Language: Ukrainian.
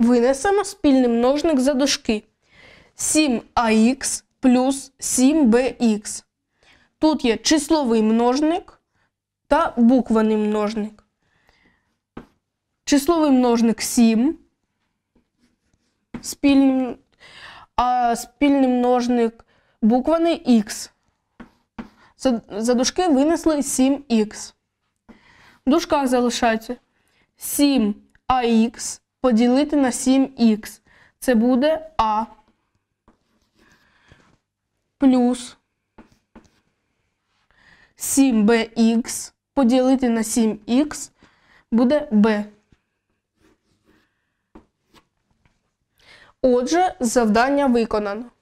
Винесемо спільний множник за дужки. 7ах плюс 7bx. Тут є числовий множник та буквений множник. Числовий множник 7. Спільний, а спільний множник букваний Х. За, за дужки винесли 7х. В дужках залишається 7ах поділити на 7х. Це буде А плюс 7bx поділити на 7х буде Б. Отже, завдання виконано.